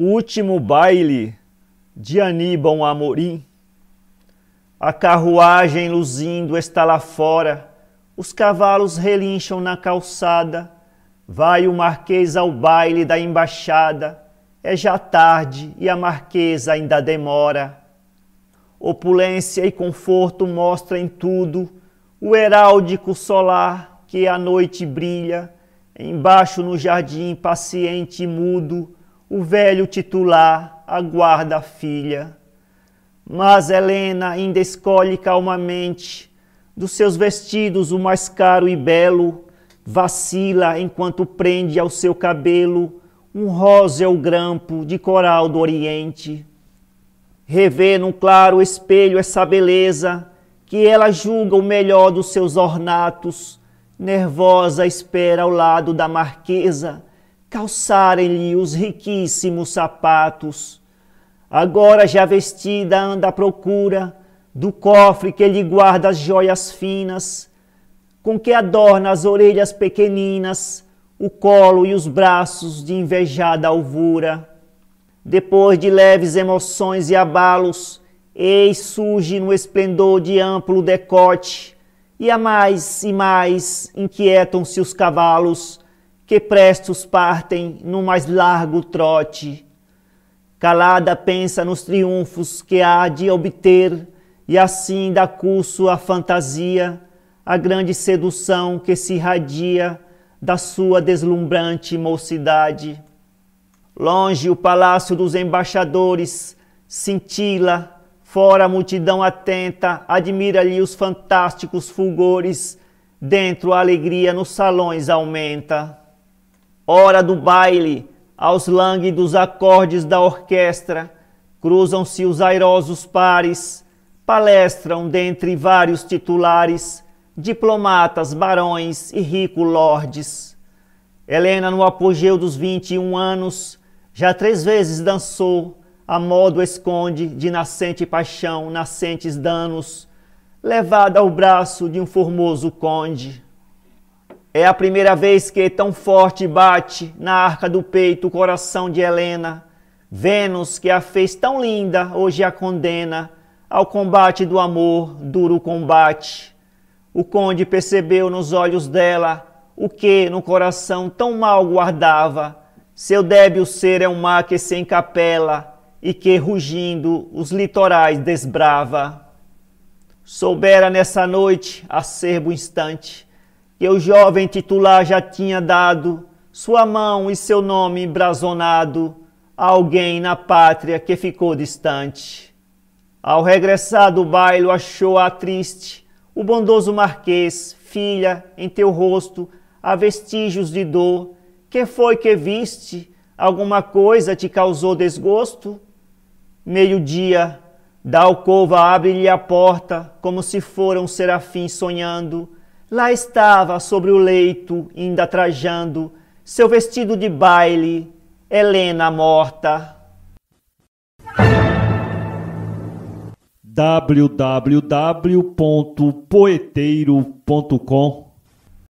último baile de Aníbal Amorim. A carruagem luzindo está lá fora, os cavalos relincham na calçada. Vai o marquês ao baile da embaixada, é já tarde e a marquesa ainda demora. Opulência e conforto mostra em tudo o heráldico solar que à noite brilha, embaixo no jardim paciente e mudo o velho titular aguarda a filha. Mas Helena ainda escolhe calmamente dos seus vestidos o mais caro e belo, vacila enquanto prende ao seu cabelo um róseo é grampo de coral do Oriente. Revê num claro espelho essa beleza que ela julga o melhor dos seus ornatos, nervosa espera ao lado da marquesa calçarem-lhe os riquíssimos sapatos. Agora já vestida anda à procura do cofre que lhe guarda as joias finas, com que adorna as orelhas pequeninas, o colo e os braços de invejada alvura. Depois de leves emoções e abalos, eis surge no esplendor de amplo decote, e a mais e mais inquietam-se os cavalos, que prestos partem no mais largo trote. Calada pensa nos triunfos que há de obter, e assim dá curso à fantasia, a grande sedução que se irradia da sua deslumbrante mocidade. Longe o palácio dos embaixadores cintila, fora a multidão atenta, admira-lhe os fantásticos fulgores, dentro a alegria nos salões aumenta hora do baile, aos lânguidos dos acordes da orquestra, cruzam-se os airosos pares, palestram dentre vários titulares, diplomatas, barões e ricos lordes. Helena, no apogeu dos 21 anos, já três vezes dançou, a modo esconde de nascente paixão, nascentes danos, levada ao braço de um formoso conde. É a primeira vez que tão forte bate na arca do peito o coração de Helena. Vênus, que a fez tão linda, hoje a condena ao combate do amor, duro combate. O conde percebeu nos olhos dela o que no coração tão mal guardava. Seu débil ser é um mar que se encapela e que, rugindo, os litorais desbrava. Soubera nessa noite, acerbo instante, e o jovem titular já tinha dado sua mão e seu nome brazonado a alguém na pátria que ficou distante. Ao regressar do baile, achou-a triste, o bondoso marquês, filha, em teu rosto há vestígios de dor. Que foi que viste? Alguma coisa te causou desgosto? Meio-dia, da alcova abre-lhe a porta, como se fora um serafim sonhando Lá estava sobre o leito, ainda trajando seu vestido de baile, Helena morta. www.poeteiro.com